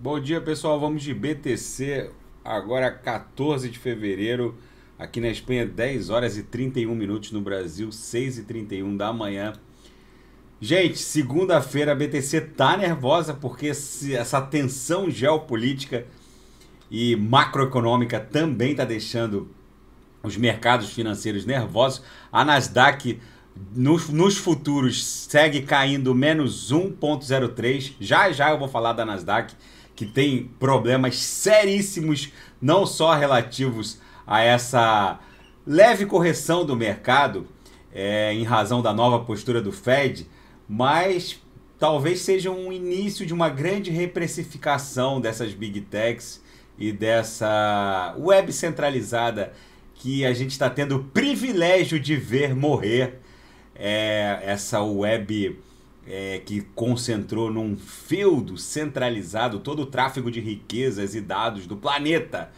Bom dia, pessoal. Vamos de BTC agora 14 de fevereiro, aqui na Espanha, 10 horas e 31 minutos no Brasil, 6 e 31 da manhã. Gente, segunda-feira a BTC tá nervosa porque essa tensão geopolítica e macroeconômica também tá deixando os mercados financeiros nervosos. A Nasdaq nos, nos futuros segue caindo menos 1.03. Já já eu vou falar da Nasdaq que tem problemas seríssimos, não só relativos a essa leve correção do mercado é, em razão da nova postura do Fed, mas talvez seja um início de uma grande reprecificação dessas big techs e dessa web centralizada que a gente está tendo o privilégio de ver morrer é, essa web é, que concentrou num feudo centralizado todo o tráfego de riquezas e dados do planeta.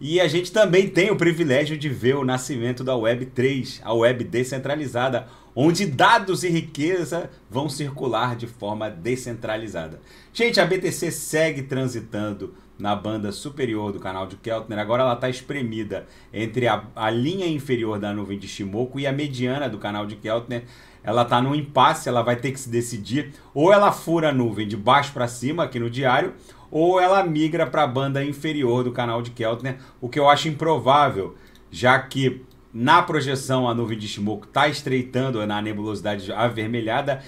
E a gente também tem o privilégio de ver o nascimento da Web3, a web descentralizada, onde dados e riqueza vão circular de forma descentralizada. Gente, a BTC segue transitando na banda superior do canal de Keltner, agora ela está espremida entre a, a, linha inferior da nuvem de Shimoku e a mediana do canal de Keltner. Ela está num impasse, ela vai ter que se decidir. Ou ela fura a nuvem de baixo para cima aqui no diário, ou ela migra para a banda inferior do canal de Keltner, o que eu acho improvável, já que na projeção a nuvem de Shimoku está estreitando na nebulosidade avermelhada,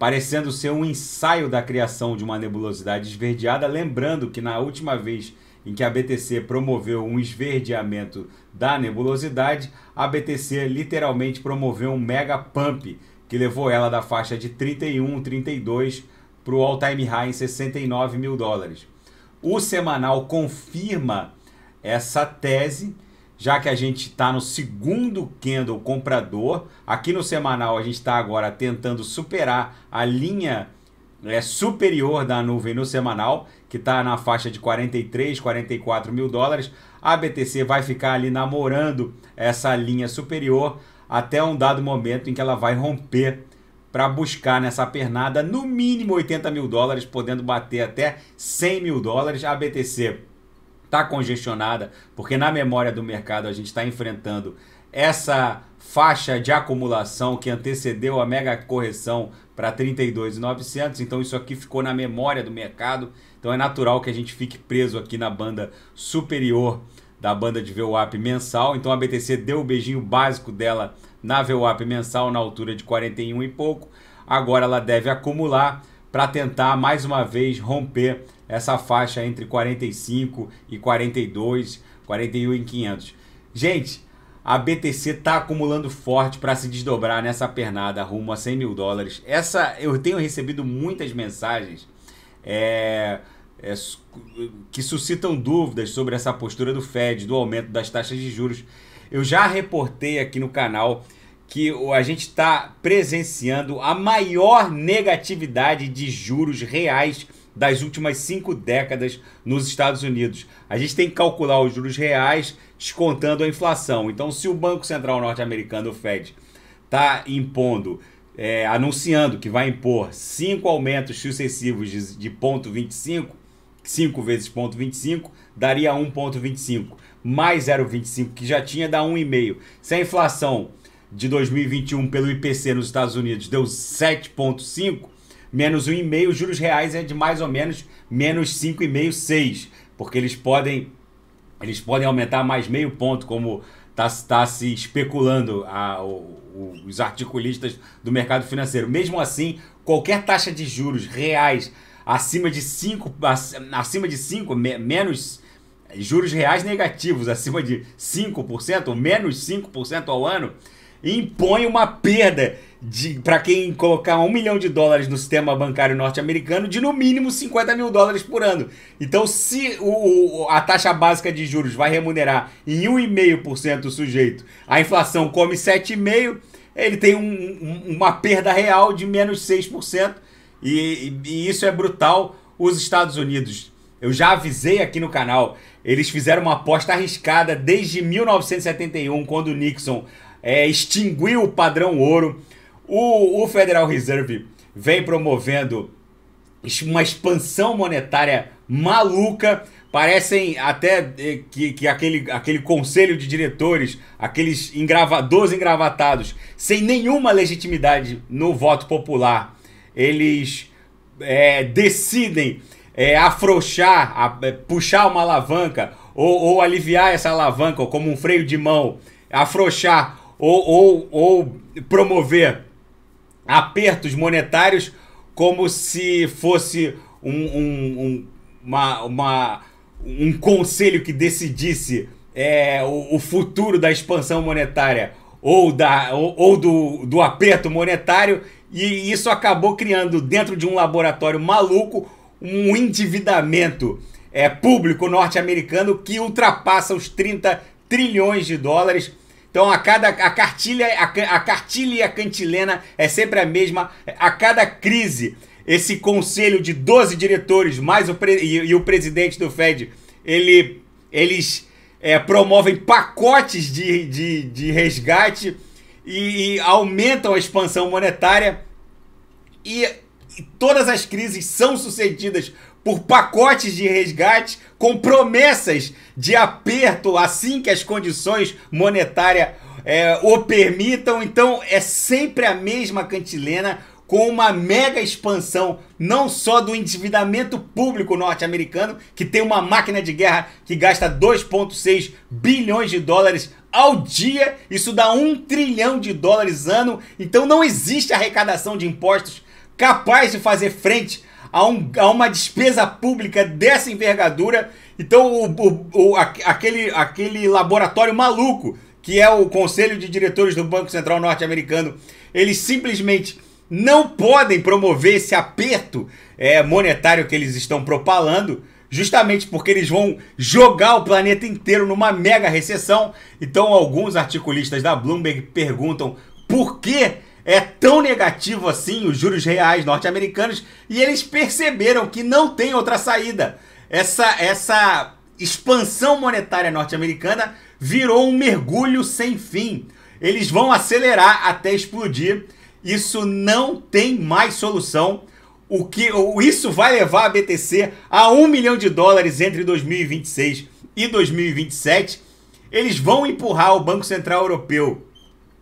parecendo ser um ensaio da criação de uma nebulosidade esverdeada, lembrando que na última vez em que a BTC promoveu um esverdeamento da nebulosidade, a BTC literalmente promoveu um mega pump que levou ela da faixa de 31, 32 para o all-time high em 69 mil dólares. O semanal confirma essa tese já que a gente está no segundo candle comprador. Aqui no semanal a gente está agora tentando superar a linha é, superior da nuvem no semanal, que está na faixa de 43, 44 mil dólares. A BTC vai ficar ali namorando essa linha superior até um dado momento em que ela vai romper para buscar nessa pernada no mínimo 80 mil dólares, podendo bater até 100 mil dólares. A BTC está congestionada, porque na memória do mercado a gente está enfrentando essa faixa de acumulação que antecedeu a mega correção para 32,900. Então isso aqui ficou na memória do mercado. Então é natural que a gente fique preso aqui na banda superior da banda de VWAP mensal. Então a BTC deu o beijinho básico dela na VWAP mensal na altura de 41 e pouco. Agora ela deve acumular para tentar mais uma vez romper essa faixa entre 45 e 42, 41 e 500. Gente, a BTC está acumulando forte para se desdobrar nessa pernada rumo a 100 mil dólares. Essa eu tenho recebido muitas mensagens é, é, que suscitam dúvidas sobre essa postura do Fed, do aumento das taxas de juros. Eu já reportei aqui no canal que a gente está presenciando a maior negatividade de juros reais das últimas cinco décadas nos Estados Unidos. A gente tem que calcular os juros reais descontando a inflação. Então, se o Banco Central Norte-Americano, o Fed, está impondo, é, anunciando que vai impor cinco aumentos sucessivos de, de ponto 25, 5 vezes ponto 25, daria 1,25. Mais 0,25 que já tinha, dá 1,5. Se a inflação de 2021 pelo IPC nos Estados Unidos deu 7,5, menos 1,5, juros reais é de mais ou menos menos 5,5, 6, porque eles podem eles podem aumentar mais meio ponto, como está tá se especulando a, o, os articulistas do mercado financeiro. Mesmo assim, qualquer taxa de juros reais acima de 5, acima de 5, me, menos juros reais negativos acima de 5% ou menos 5% ao ano, impõe uma perda para quem colocar um milhão de dólares no sistema bancário norte-americano de no mínimo 50 mil dólares por ano. Então, se o, a taxa básica de juros vai remunerar em 1,5% o sujeito, a inflação come 7,5%, ele tem um, um, uma perda real de menos 6%, e, e, e isso é brutal. Os Estados Unidos, eu já avisei aqui no canal, eles fizeram uma aposta arriscada desde 1971, quando Nixon é, extinguiu o padrão ouro. O, o Federal Reserve vem promovendo uma expansão monetária maluca. Parecem até eh, que, que aquele, aquele conselho de diretores, aqueles engravadores engravatados, sem nenhuma legitimidade no voto popular, eles é, decidem é, afrouxar, a, é, puxar uma alavanca ou, ou aliviar essa alavanca, ou como um freio de mão, afrouxar ou, ou, ou promover apertos monetários como se fosse um, um, um, uma, uma, um conselho que decidisse é, o, o, futuro da expansão monetária ou, da, ou, ou do, do aperto monetário, e isso acabou criando, dentro de um laboratório maluco, um endividamento é, público norte-americano que ultrapassa os 30 trilhões de dólares então a cada a cartilha, a, a cartilha e a cantilena é sempre a mesma a cada crise. Esse conselho de 12 diretores mais o e, e, o presidente do Fed, ele eles é, promovem pacotes de, de, de resgate e, e aumentam a expansão monetária e, e todas as crises são sucedidas por pacotes de resgate com promessas de aperto assim que as condições monetárias é, o permitam. Então é sempre a mesma cantilena com uma mega expansão não só do endividamento público norte-americano, que tem uma máquina de guerra que gasta 2,6 bilhões de dólares ao dia, isso dá um trilhão de dólares ano, então não existe arrecadação de impostos capaz de fazer frente a, um, a uma despesa pública dessa envergadura. Então, o, o, o, aquele, aquele laboratório maluco, que é o Conselho de Diretores do Banco Central Norte-Americano, eles simplesmente não podem promover esse aperto é, monetário que eles estão propalando justamente porque eles vão jogar o planeta inteiro numa mega recessão. Então, alguns articulistas da Bloomberg perguntam por que é tão negativo assim os juros reais norte-americanos e eles perceberam que não tem outra saída. Essa, essa expansão monetária norte-americana virou um mergulho sem fim. Eles vão acelerar até explodir. Isso não tem mais solução. O que isso vai levar a BTC a 1 milhão de dólares entre 2026 e 2027. Eles vão empurrar o Banco Central Europeu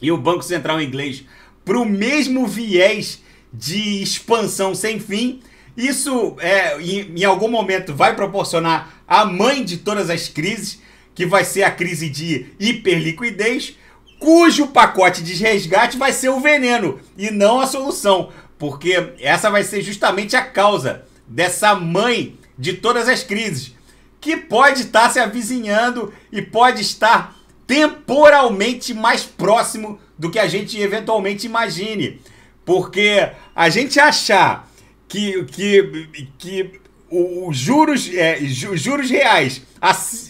e o Banco Central Inglês para o mesmo viés de expansão sem fim. Isso, é, em, em algum momento, vai proporcionar a mãe de todas as crises, que vai ser a crise de hiperliquidez, cujo pacote de resgate vai ser o veneno e não a solução, porque essa vai ser justamente a causa dessa mãe de todas as crises, que pode estar se avizinhando e pode estar temporalmente mais próximo do que a gente eventualmente imagine. Porque a gente achar que, que, que os juros, é, juros reais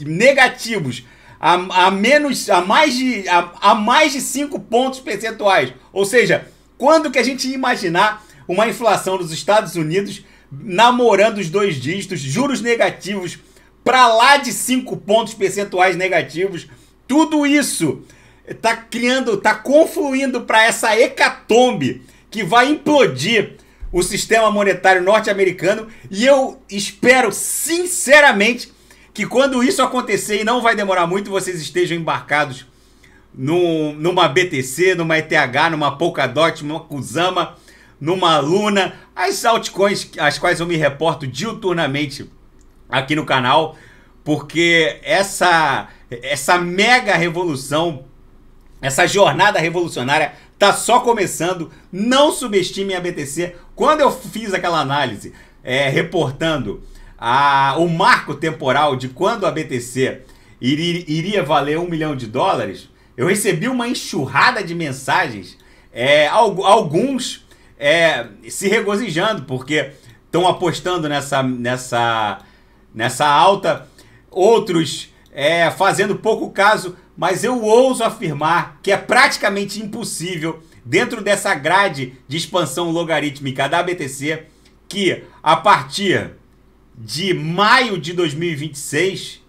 negativos a, a, menos a mais de a, a mais de 5 pontos percentuais. Ou seja, quando que a gente imaginar uma inflação nos Estados Unidos namorando os dois dígitos, juros negativos para lá de 5 pontos percentuais negativos, tudo isso tá criando, tá confluindo para essa hecatombe que vai implodir o sistema monetário norte-americano e eu espero sinceramente que quando isso acontecer e não vai demorar muito, vocês estejam embarcados num, numa BTC, numa ETH, numa Polkadot, numa Kusama, numa Luna, as altcoins as quais eu me reporto diuturnamente aqui no canal, porque essa essa mega revolução essa jornada revolucionária tá só começando. Não subestime a BTC. Quando eu fiz aquela análise é, reportando a, o marco temporal de quando a BTC iria, iria valer um milhão de dólares, eu recebi uma enxurrada de mensagens, é, alguns é, se regozijando, porque estão apostando nessa, nessa, nessa alta, outros é, fazendo pouco caso mas eu ouso afirmar que é praticamente impossível, dentro dessa grade de expansão logarítmica da BTC, que a partir de maio de 2026,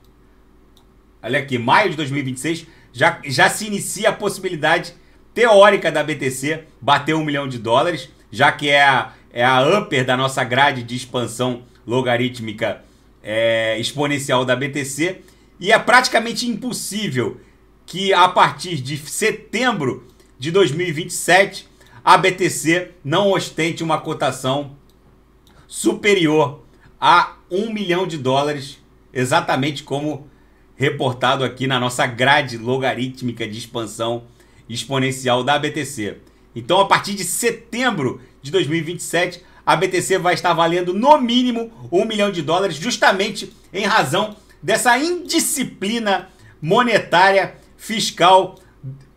olha aqui, maio de 2026, já, já se inicia a possibilidade teórica da BTC bater um milhão de dólares, já que é a, é a upper da nossa grade de expansão logarítmica é, exponencial da BTC, e é praticamente impossível que a partir de setembro de 2027 a BTC não ostente uma cotação superior a um milhão de dólares, exatamente como reportado aqui na nossa grade logarítmica de expansão exponencial da BTC. Então, a partir de setembro de 2027, a BTC vai estar valendo no mínimo um milhão de dólares, justamente em razão dessa indisciplina monetária fiscal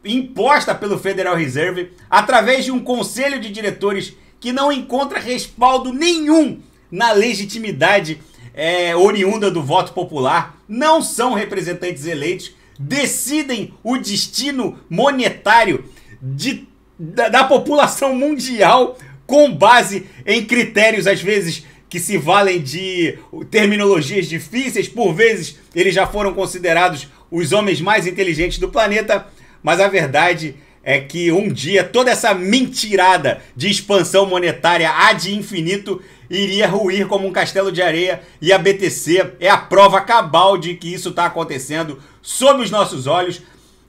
imposta pelo Federal Reserve através de um conselho de diretores que não encontra respaldo nenhum na legitimidade é, oriunda do voto popular, não são representantes eleitos, decidem o destino monetário de, da, da população mundial com base em critérios, às vezes, que se valem de terminologias difíceis, por vezes eles já foram considerados os homens mais inteligentes do planeta, mas a verdade é que um dia toda essa mentirada de expansão monetária de infinito iria ruir como um castelo de areia e a BTC é a prova cabal de que isso está acontecendo sob os nossos olhos.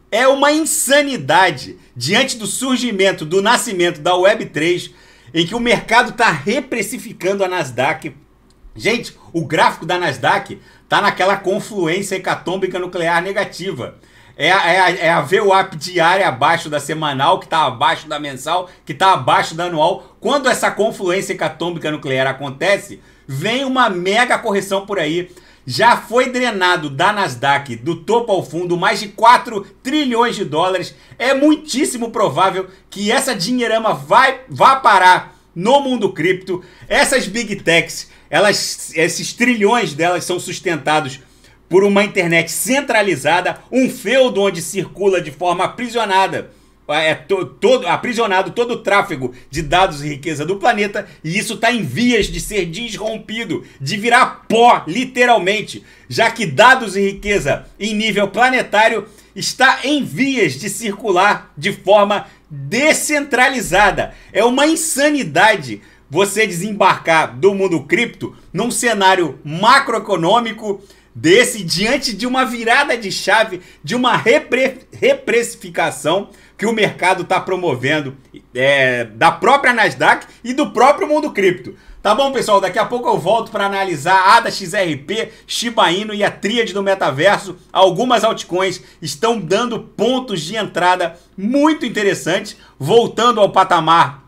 É uma insanidade diante do surgimento, do nascimento da Web3, em que o mercado está reprecificando a Nasdaq. Gente, o gráfico da Nasdaq Tá naquela confluência hecatômbica nuclear negativa. É, é, é a é VWAP diária abaixo da semanal, que está abaixo da mensal, que está abaixo da anual. Quando essa confluência hecatômbica nuclear acontece, vem uma mega correção por aí. Já foi drenado da Nasdaq, do topo ao fundo, mais de 4 trilhões de dólares. É muitíssimo provável que essa dinheirama vai, vá parar no mundo cripto. Essas big techs, elas, esses trilhões delas são sustentados por uma internet centralizada, um feudo onde circula de forma aprisionada. É to, todo, aprisionado todo o tráfego de dados e riqueza do planeta, e isso está em vias de ser desrompido, de virar pó, literalmente, já que dados e riqueza em nível planetário está em vias de circular de forma descentralizada. É uma insanidade você desembarcar do mundo cripto num cenário macroeconômico desse diante de uma virada de chave, de uma repre, reprecificação que o mercado está promovendo é, da própria Nasdaq e do próprio mundo cripto. Tá bom, pessoal? Daqui a pouco eu volto para analisar ada XRP, Shiba Inu e a tríade do metaverso. Algumas altcoins estão dando pontos de entrada muito interessantes, voltando ao patamar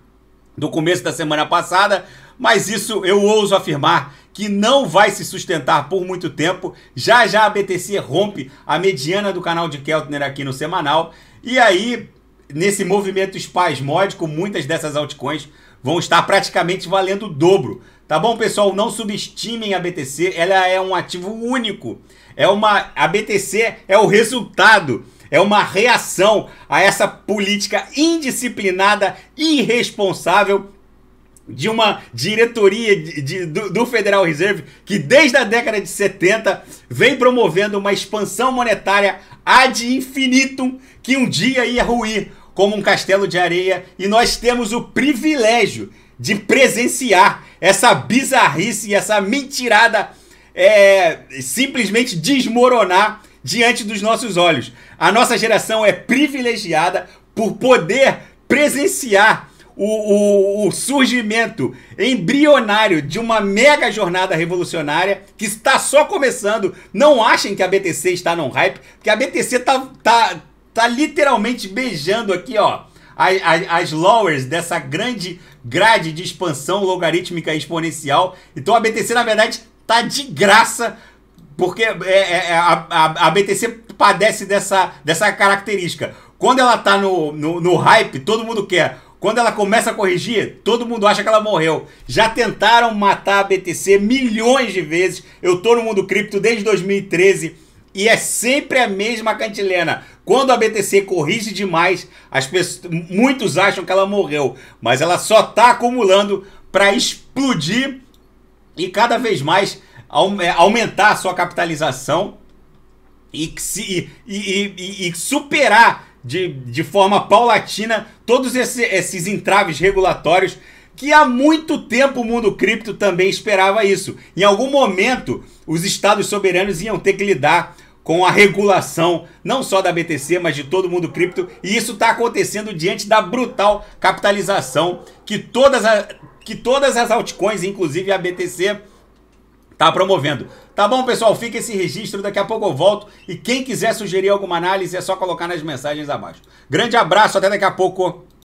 do começo da semana passada, mas isso eu ouso afirmar que não vai se sustentar por muito tempo. Já já a BTC rompe a mediana do canal de Keltner aqui no semanal. E aí, nesse movimento espasmódico, muitas dessas altcoins vão estar praticamente valendo o dobro. Tá bom, pessoal? Não subestimem a BTC, ela é um ativo único. É uma a BTC é o resultado, é uma reação a essa política indisciplinada, irresponsável de uma diretoria de, de, do, do, Federal Reserve que desde a década de 70 vem promovendo uma expansão monetária ad infinitum que um dia ia ruir como um castelo de areia e nós temos o privilégio de presenciar essa bizarrice e essa mentirada é, simplesmente desmoronar diante dos nossos olhos. A nossa geração é privilegiada por poder presenciar o, o, o, surgimento embrionário de uma mega jornada revolucionária que está só começando. Não achem que a BTC está num hype, porque a BTC tá, tá, tá literalmente beijando aqui, ó, as, as lowers dessa grande grade de expansão logarítmica exponencial. Então a BTC, na verdade, tá de graça, porque é, é, é a, a, a, BTC padece dessa, dessa característica. Quando ela tá no, no, no hype, todo mundo quer. Quando ela começa a corrigir, todo mundo acha que ela morreu. Já tentaram matar a BTC milhões de vezes. Eu tô no mundo cripto desde 2013 e é sempre a mesma cantilena. Quando a BTC corrige demais, as pessoas, muitos acham que ela morreu, mas ela só está acumulando para explodir e cada vez mais é, aumentar a sua capitalização e, e, e, e superar de, de forma paulatina todos esses, esses entraves regulatórios que há muito tempo o mundo cripto também esperava isso. Em algum momento, os estados soberanos iam ter que lidar com a regulação não só da BTC, mas de todo mundo cripto. E isso está acontecendo diante da brutal capitalização que todas, a, que todas as altcoins, inclusive a BTC, está promovendo. Tá bom, pessoal? Fica esse registro. Daqui a pouco eu volto. E quem quiser sugerir alguma análise, é só colocar nas mensagens abaixo. Grande abraço, até daqui a pouco.